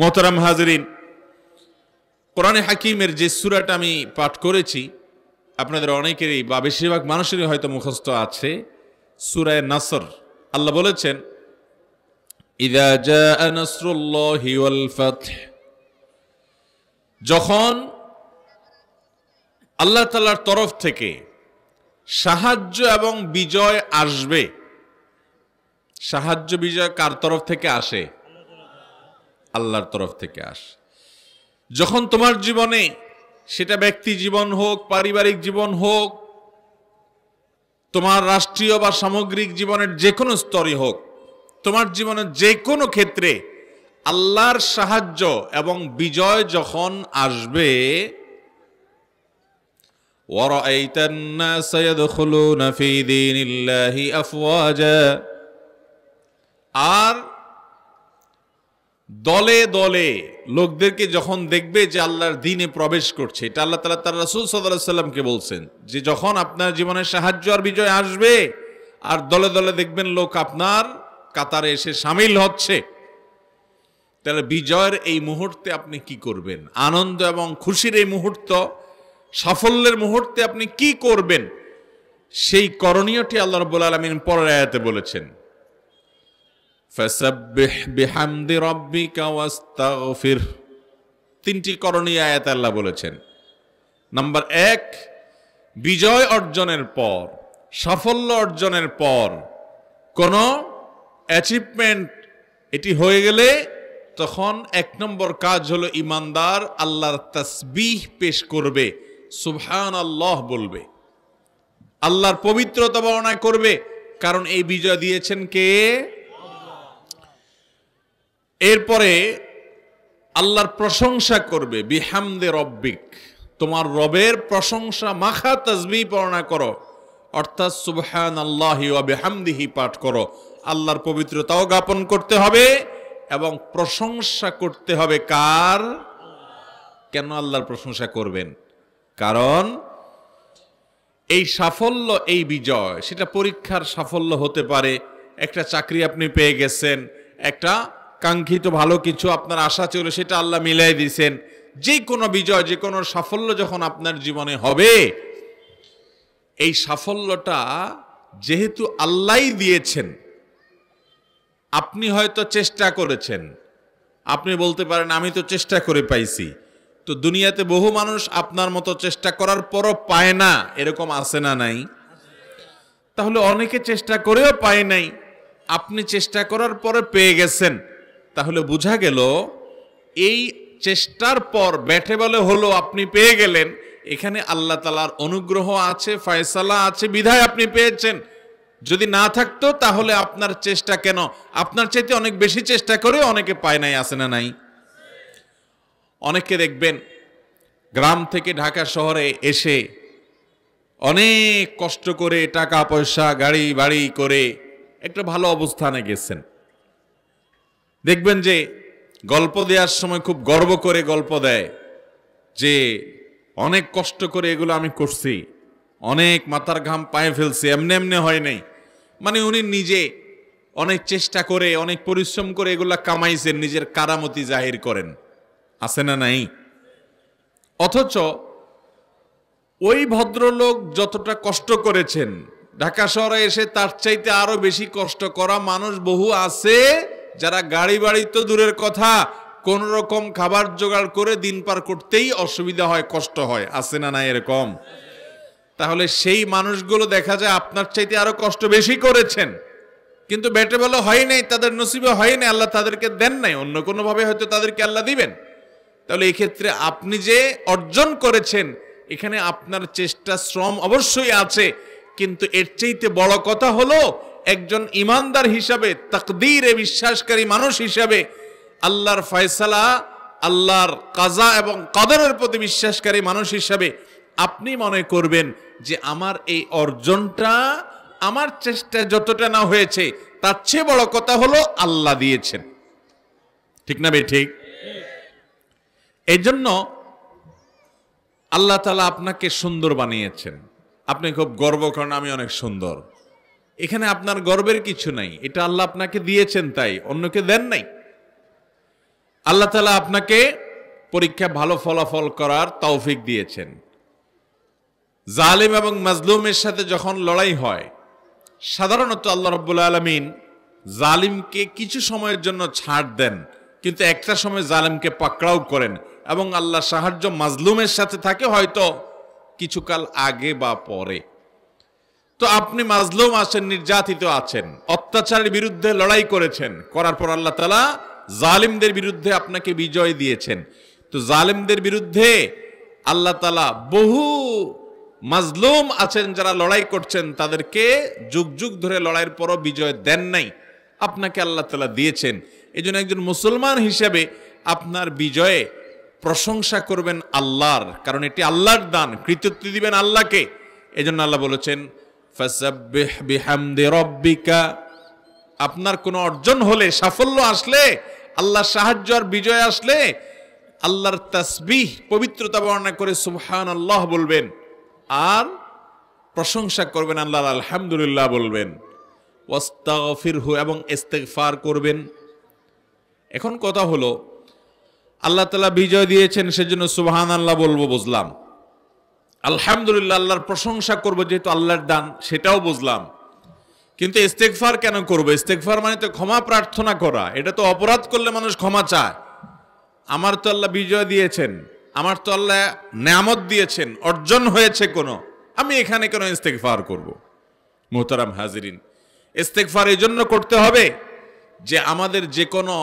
মোহতারাম হাজরিন কোরআনে হাকিমের যে সুরাটা আমি পাঠ করেছি আপনাদের অনেকেরই বা বেশিরভাগ মানুষেরই হয়তো মুখস্থ আছে সুরায় নাসর আল্লাহ বলেছেন যখন আল্লাহ তালার তরফ থেকে সাহায্য এবং বিজয় আসবে সাহায্য বিজয় কার তরফ থেকে আসে আল্লাহর তরফ থেকে আস যখন তোমার জীবনে সেটা ব্যক্তি জীবন হোক পারিবারিক জীবন হোক তোমার রাষ্ট্রীয় বা সামগ্রিক জীবনের যে কোনো স্তরে হোক তোমার জীবনের যে কোনো ক্ষেত্রে আল্লাহর সাহায্য এবং বিজয় যখন আসবে আর দলে দলে লোকদেরকে যখন দেখবে যে আল্লাহর দিনে প্রবেশ করছে এটা আল্লাহ তালা তার রাসুল সাল্লাহ সাল্লামকে বলছেন যে যখন আপনার জীবনে সাহায্য আর বিজয় আসবে আর দলে দলে দেখবেন লোক আপনার কাতারে এসে সামিল হচ্ছে তাহলে বিজয়ের এই মুহূর্তে আপনি কি করবেন আনন্দ এবং খুশির এই মুহূর্ত সাফল্যের মুহূর্তে আপনি কি করবেন সেই করণীয়টি আল্লাহ রবুল আলমিন পরের আয়াতে বলেছেন ফসাব্বিহ বিহামদি রব্বিকা ওয়াস্তাগফির তিনটি করণীয় আয়াত আল্লাহ বলেছেন নাম্বার এক বিজয় অর্জনের পর সাফল্য অর্জনের পর কোনো অ্যাচিভমেন্ট এটি হয়ে গেলে তখন এক নম্বর কাজ হলো ইমানদার আল্লাহর তসবিহ পেশ করবে সুবহান আল্লাহ বলবে আল্লাহর পবিত্রতা বর্ণনা করবে কারণ এই বিজয় দিয়েছেন কে এরপরে আল্লাহর প্রশংসা করবে বিহামদে রব্বিক তোমার রবের প্রশংসা মাখা তাজবি পড়না করো অর্থাৎ সুবহান আল্লাহি বেহামদিহি পাঠ করো আল্লাহর পবিত্রতাও জ্ঞাপন করতে হবে এবং প্রশংসা করতে হবে কার কেন আল্লাহর প্রশংসা করবেন কারণ এই সাফল্য এই বিজয় সেটা পরীক্ষার সাফল্য হতে পারে একটা চাকরি আপনি পেয়ে গেছেন একটা কাঙ্ক্ষিত ভালো কিছু আপনার আশা ছিল সেটা আল্লাহ মিলাই দিয়েছেন যে কোনো বিজয় যে কোনো সাফল্য যখন আপনার জীবনে হবে এই সাফল্যটা যেহেতু আল্লাহ দিয়েছেন আপনি হয়তো চেষ্টা করেছেন আপনি বলতে পারেন আমি তো চেষ্টা করে পাইছি তো দুনিয়াতে বহু মানুষ আপনার মতো চেষ্টা করার পরও পায় না এরকম আসে না নাই তাহলে অনেকে চেষ্টা করেও পায় নাই আপনি চেষ্টা করার পরে পেয়ে গেছেন তাহলে বোঝা গেল এই চেষ্টার পর ব্যাটে বলে হলো আপনি পেয়ে গেলেন এখানে আল্লাহ তালার অনুগ্রহ আছে ফয়সালা আছে বিধায় আপনি পেয়েছেন যদি না থাকতো তাহলে আপনার চেষ্টা কেন আপনার চাইতে অনেক বেশি চেষ্টা করে অনেকে পায় নাই আসে না নাই অনেকে দেখবেন গ্রাম থেকে ঢাকা শহরে এসে অনেক কষ্ট করে টাকা পয়সা গাড়ি বাড়ি করে একটা ভালো অবস্থানে গেছেন দেখবেন যে গল্প দেওয়ার সময় খুব গর্ব করে গল্প দেয় যে অনেক কষ্ট করে এগুলো আমি করছি অনেক মাথার ঘাম পায়ে ফেলছি এমনি এমনি হয় নাই মানে উনি নিজে অনেক চেষ্টা করে অনেক পরিশ্রম করে এগুলা কামাইছেন নিজের কারামতি জাহির করেন আছে না নাই অথচ ওই ভদ্রলোক যতটা কষ্ট করেছেন ঢাকা শহরে এসে তার চাইতে আরো বেশি কষ্ট করা মানুষ বহু আছে যারা গাড়ি বাড়ি তো দূরের কথা কোন রকম খাবার জোগাড় করে দিন পার করতেই অসুবিধা হয় কষ্ট হয় আছে না না এরকম তাহলে সেই মানুষগুলো দেখা যায় আপনার চাইতে আরো কষ্ট বেশি করেছেন কিন্তু বেটে বলো হয় নাই তাদের নসিবে হয় নাই আল্লাহ তাদেরকে দেন নাই অন্য কোনোভাবে হয়তো তাদেরকে আল্লাহ দিবেন তাহলে এক্ষেত্রে আপনি যে অর্জন করেছেন এখানে আপনার চেষ্টা শ্রম অবশ্যই আছে কিন্তু এর চাইতে বড় কথা হলো একজন ইমানদার হিসাবে তকদিরে বিশ্বাসকারী মানুষ হিসাবে আল্লাহর ফয়সালা আল্লাহর কাজা এবং কদরের প্রতি বিশ্বাসকারী মানুষ হিসাবে আপনি মনে করবেন যে আমার এই অর্জনটা আমার চেষ্টা যতটা না হয়েছে তার চেয়ে বড় কথা হলো আল্লাহ দিয়েছেন ঠিক না বে ঠিক এই জন্য আল্লাহ তালা আপনাকে সুন্দর বানিয়েছেন আপনি খুব গর্ব করেন আমি অনেক সুন্দর এখানে আপনার গর্বের কিছু নাই এটা আল্লাহ আপনাকে দিয়েছেন তাই অন্যকে দেন নাই আল্লাহ তালা আপনাকে পরীক্ষা ভালো ফলাফল করার তৌফিক দিয়েছেন জালিম এবং মাজলুমের সাথে যখন লড়াই হয় সাধারণত আল্লাহ রব্বুল আলমিন জালিমকে কিছু সময়ের জন্য ছাড় দেন কিন্তু একটা সময় জালেমকে পাকড়াও করেন এবং আল্লাহ সাহায্য মাজলুমের সাথে থাকে হয়তো কিছুকাল আগে বা পরে তো আপনি মাজলুম আছেন নির্যাতিত আছেন অত্যাচারের বিরুদ্ধে লড়াই করেছেন করার পর আল্লাহ তালা জালিমদের বিরুদ্ধে আপনাকে বিজয় দিয়েছেন তো জালিমদের বিরুদ্ধে আল্লাহ তালা বহু মাজলুম আছেন যারা লড়াই করছেন তাদেরকে যুগ যুগ ধরে লড়াইয়ের পরও বিজয় দেন নাই আপনাকে আল্লাহ তালা দিয়েছেন এই একজন মুসলমান হিসেবে আপনার বিজয়ে প্রশংসা করবেন আল্লাহর কারণ এটি আল্লাহর দান কৃতিত্ব দিবেন আল্লাহকে এজন্য আল্লাহ বলেছেন ফাসাব্বিহ বিহামদি রব্বিকা আপনার কোনো অর্জন হলে সাফল্য আসলে আল্লাহ সাহায্য আর বিজয় আসলে আল্লাহর তাসবিহ পবিত্রতা বর্ণনা করে সুহান আল্লাহ বলবেন আর প্রশংসা করবেন আল্লাহর আলহামদুলিল্লাহ বলবেন ওয়াস্তাগফিরহু এবং ইস্তেগফার করবেন এখন কথা হলো আল্লাহ তালা বিজয় দিয়েছেন সেজন্য সুবহান আল্লাহ বলবো বুঝলাম আলহামদুলিল্লাহ আল্লাহর প্রশংসা করব যেহেতু আল্লাহর দান সেটাও বুঝলাম কিন্তু ইস্তেকফার কেন করব ইস্তেকফার মানে তো ক্ষমা প্রার্থনা করা এটা তো অপরাধ করলে মানুষ ক্ষমা চায় আমার তো আল্লাহ বিজয় দিয়েছেন আমার তো আল্লাহ নামত দিয়েছেন অর্জন হয়েছে কোনো আমি এখানে কেন ইস্তেকফার করব। মোহতারাম হাজিরিন ইস্তেকফার এই জন্য করতে হবে যে আমাদের যে কোনো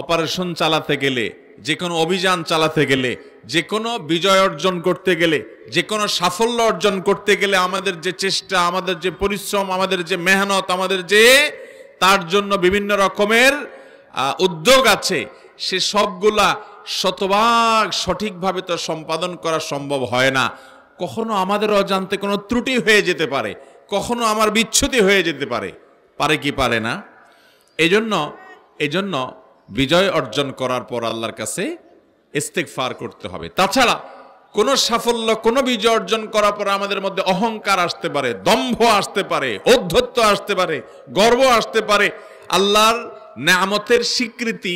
অপারেশন চালাতে গেলে যে কোনো অভিযান চালাতে গেলে যে কোনো বিজয় অর্জন করতে গেলে যে কোনো সাফল্য অর্জন করতে গেলে আমাদের যে চেষ্টা আমাদের যে পরিশ্রম আমাদের যে মেহনত আমাদের যে তার জন্য বিভিন্ন রকমের উদ্যোগ আছে সে সবগুলা শতভাগ সঠিকভাবে তো সম্পাদন করা সম্ভব হয় না কখনো আমাদের অজান্তে কোনো ত্রুটি হয়ে যেতে পারে কখনো আমার বিচ্ছুতি হয়ে যেতে পারে পারে কি পারে না এজন্য এজন্য বিজয় অর্জন করার পর আল্লাহর কাছে ফার করতে হবে তাছাড়া কোনো সাফল্য কোনো বিজয় অর্জন করার পর আমাদের মধ্যে অহংকার আসতে পারে দম্ভ আসতে পারে অধ্যত্ব আসতে পারে গর্ব আসতে পারে আল্লাহর নামতের স্বীকৃতি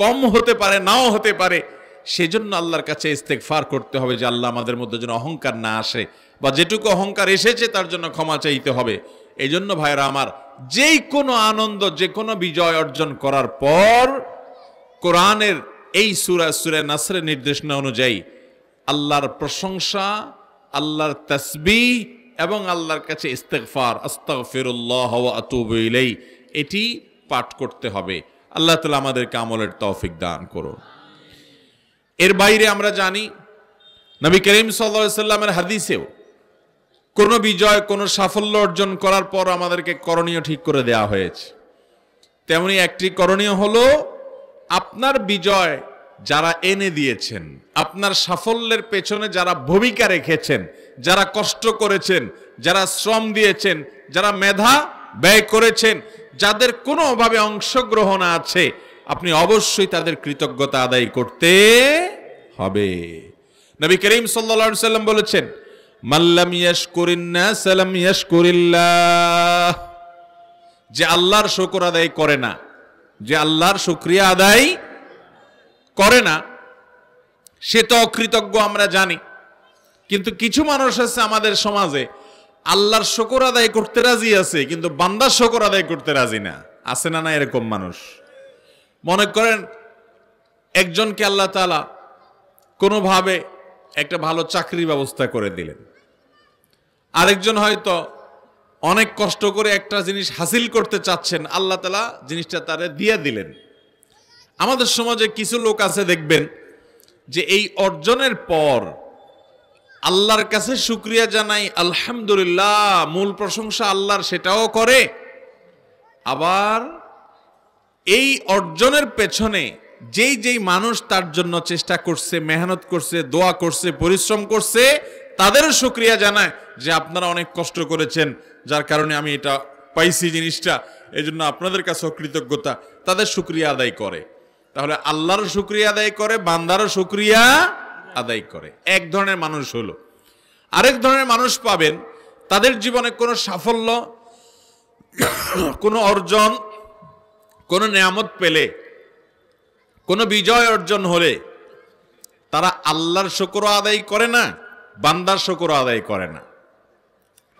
কম হতে পারে নাও হতে পারে সেজন্য আল্লাহর কাছে ফার করতে হবে যে আল্লাহ আমাদের মধ্যে যেন অহংকার না আসে বা যেটুকু অহংকার এসেছে তার জন্য ক্ষমা চাইতে হবে এই জন্য ভাইরা আমার যেই কোনো আনন্দ যে কোনো বিজয় অর্জন করার পর কোরআনের এই সুরা সুরে নাসরের নির্দেশনা অনুযায়ী আল্লাহর প্রশংসা আল্লাহর তসবি এবং আল্লাহর কাছে ইস্তেকফার আস্তাক ফিরুল্লাহ আতুবইলেই এটি পাঠ করতে হবে আল্লাহ তালা আমাদেরকে আমলের তৌফিক দান করুন এর বাইরে আমরা জানি নবী করিম সাল্লা সাল্লামের হাদিসেও কোনো বিজয় কোনো সাফল্য অর্জন করার পর আমাদেরকে করণীয় ঠিক করে দেয়া হয়েছে তেমনি একটি করণীয় হল আপনার বিজয় যারা এনে দিয়েছেন আপনার সাফল্যের পেছনে যারা ভূমিকা রেখেছেন যারা কষ্ট করেছেন যারা শ্রম দিয়েছেন যারা মেধা ব্যয় করেছেন যাদের কোনো অভাবে অংশগ্রহণ আছে আপনি অবশ্যই তাদের কৃতজ্ঞতা আদায় করতে হবে নবী করিম সাল্লা সাল্লাম বলেছেন মাল্লাম ইয়াশকুরিন্না সালাম ইয়াশকুরিল্লাহ যে আল্লাহর শুকর আদায় করে না যে আল্লাহর শুক্রিয়া আদায় করে না সে তো অকৃতজ্ঞ আমরা জানি কিন্তু কিছু মানুষ আছে আমাদের সমাজে আল্লাহর শকর আদায় করতে রাজি আছে কিন্তু বান্দার শকর আদায় করতে রাজি না আছে না না এরকম মানুষ মনে করেন একজনকে আল্লাহ তালা কোনোভাবে একটা ভালো চাকরির ব্যবস্থা করে দিলেন আরেকজন হয়তো অনেক কষ্ট করে একটা জিনিস হাসিল করতে চাচ্ছেন আল্লাহ তালা জিনিসটা তারে দিয়ে দিলেন আমাদের সমাজে কিছু লোক আছে দেখবেন যে এই অর্জনের পর আল্লাহর কাছে শুক্রিয়া জানাই আলহামদুলিল্লাহ মূল প্রশংসা আল্লাহর সেটাও করে আবার এই অর্জনের পেছনে যেই যেই মানুষ তার জন্য চেষ্টা করছে মেহনত করছে দোয়া করছে পরিশ্রম করছে তাদেরও শুক্রিয়া জানায় যে আপনারা অনেক কষ্ট করেছেন যার কারণে আমি এটা পাইছি জিনিসটা এই জন্য আপনাদের কাছেও কৃতজ্ঞতা তাদের শুক্রিয়া আদায় করে তাহলে আল্লাহরও শুক্রিয়া আদায় করে বান্দারও শুক্রিয়া আদায় করে এক ধরনের মানুষ হলো আরেক ধরনের মানুষ পাবেন তাদের জীবনে কোনো সাফল্য কোনো অর্জন কোনো নিয়ামত পেলে কোনো বিজয় অর্জন হলে তারা আল্লাহর শকর আদায় করে না বান্দার শকর আদায় করে না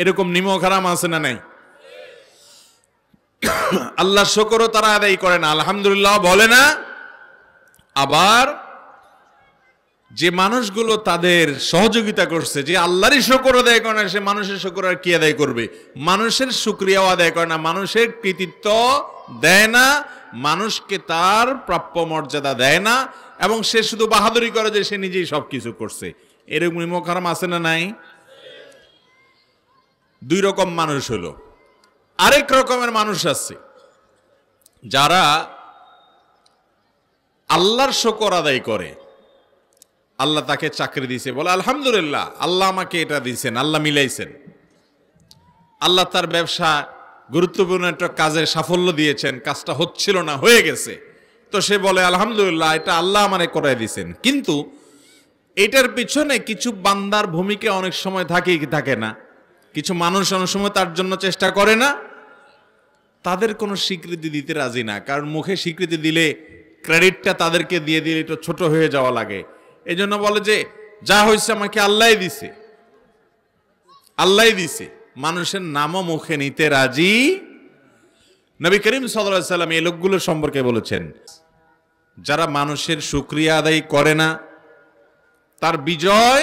এরকম নিমখারাম আছে না নাই আল্লাহর শকরও তারা আদায় করে না আলহামদুলিল্লাহ বলে না আবার যে মানুষগুলো তাদের সহযোগিতা করছে যে আল্লাহরই শকর আদায় করে না সে মানুষের শকর আর কি আদায় করবে মানুষের সুক্রিয়াও আদায় করে না মানুষের কৃতিত্ব দেয় না মানুষকে তার প্রাপ্য মর্যাদা দেয় না এবং সে শুধু বাহাদুরি করে যে সে নিজেই সব কিছু করছে এরকম ইমোকারাম আছে না নাই দুই রকম মানুষ হলো আরেক রকমের মানুষ আছে যারা আল্লাহর শকর আদায় করে আল্লাহ তাকে চাকরি দিয়েছে বলে আলহামদুলিল্লাহ আল্লাহ আমাকে এটা দিয়েছেন আল্লাহ মিলাইছেন আল্লাহ তার ব্যবসা গুরুত্বপূর্ণ একটা কাজের সাফল্য দিয়েছেন কাজটা হচ্ছিল না হয়ে গেছে তো সে বলে আলহামদুলিল্লাহ এটা আল্লাহ মানে করে দিয়েছেন কিন্তু এটার পিছনে কিছু বান্দার ভূমিকা অনেক সময় থাকে কি থাকে না কিছু মানুষ অনেক সময় তার জন্য চেষ্টা করে না তাদের কোনো স্বীকৃতি দিতে রাজি না কারণ মুখে স্বীকৃতি দিলে ক্রেডিটটা তাদেরকে দিয়ে দিলে একটু ছোট হয়ে যাওয়া লাগে এই জন্য বলে যে যা হয়েছে আমাকে আল্লাহ দিছে আল্লাহ দিছে মানুষের নামও মুখে নিতে রাজি নবী করিম সাল্লাহ সাল্লাম এই লোকগুলো সম্পর্কে বলেছেন যারা মানুষের সুক্রিয়া আদায় করে না তার বিজয়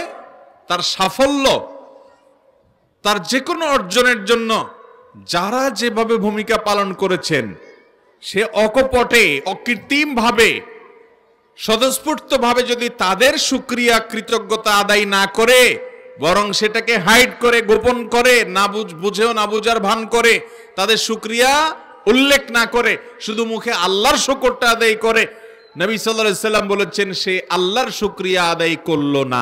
তার সাফল্য তার যে কোনো অর্জনের জন্য যারা যেভাবে ভূমিকা পালন করেছেন সে অকপটে অকৃত্রিমভাবে স্বতঃস্ফূর্তভাবে যদি তাদের সুক্রিয়া কৃতজ্ঞতা আদায় না করে বরং সেটাকে হাইড করে গোপন করে না বুঝেও না বুঝার ভান করে তাদের সুক্রিয়া উল্লেখ না করে শুধু মুখে আল্লাহর শকরটা আদায় করে নবী সাল্লাম বলেছেন সে আল্লাহর সুক্রিয়া আদায় করল না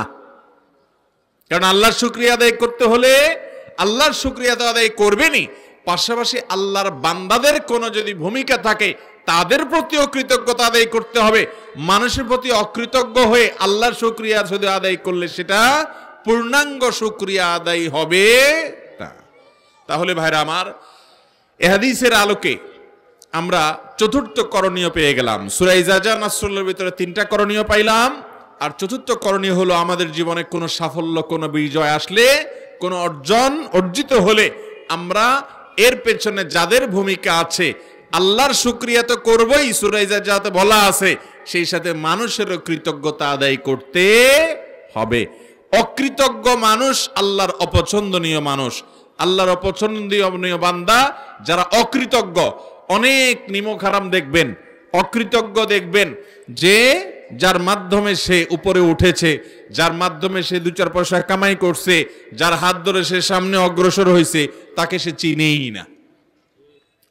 কারণ আল্লাহর সুক্রিয়া আদায় করতে হলে আল্লাহর সুক্রিয়া তো আদায় করবেনই পাশাপাশি আল্লাহর বান্দাদের কোনো যদি ভূমিকা থাকে তাদের প্রতিও কৃতজ্ঞতা আদায় করতে হবে মানুষের প্রতি অকৃতজ্ঞ হয়ে আল্লাহর সুক্রিয়া শুধু আদায় করলে সেটা পূর্ণাঙ্গ সুক্রিয়া আদায় হবে না তাহলে ভাইরা আমার এহাদিসের আলোকে আমরা চতুর্থ করণীয় পেয়ে গেলাম সুরাইজাজা নাসরুল্লার ভিতরে তিনটা করণীয় পাইলাম আর চতুর্থ করণীয় হলো আমাদের জীবনে কোনো সাফল্য কোনো বিজয় আসলে কোনো অর্জন অর্জিত হলে আমরা এর পেছনে যাদের ভূমিকা আছে আল্লাহর শুক্রিয়া তো করবই সুরাইজা যাতে বলা আছে সেই সাথে মানুষেরও কৃতজ্ঞতা আদায় করতে হবে অকৃতজ্ঞ মানুষ আল্লাহর অপছন্দনীয় মানুষ আল্লাহর অপছন্দনীয় বান্দা যারা অকৃতজ্ঞ অনেক নিমখারাম দেখবেন অকৃতজ্ঞ দেখবেন যে যার মাধ্যমে সে উপরে উঠেছে যার মাধ্যমে সে দু চার পয়সা কামাই করছে যার হাত ধরে সে সামনে অগ্রসর হয়েছে তাকে সে চিনেই না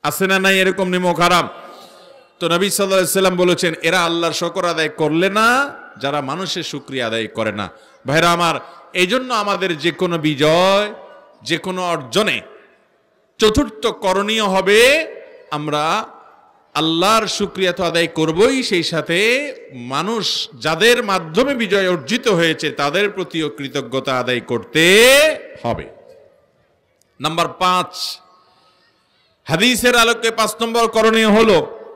আছে না নাই এরকম নিম খারাপ তো নবী সাল্লাম বলেছেন এরা আল্লাহর শকর আদায় করলে না যারা মানুষের সুক্রিয়া আদায় করে না ভাইরা আমার এই জন্য আমাদের যে কোনো বিজয় যে কোনো অর্জনে চতুর্থ করণীয় হবে আমরা আল্লাহর সুক্রিয়া তো আদায় করবই সেই সাথে মানুষ যাদের মাধ্যমে বিজয় অর্জিত হয়েছে তাদের প্রতিও কৃতজ্ঞতা আদায় করতে হবে নাম্বার পাঁচ হাদিসের আলোকে পাঁচ নম্বর করণীয় হলো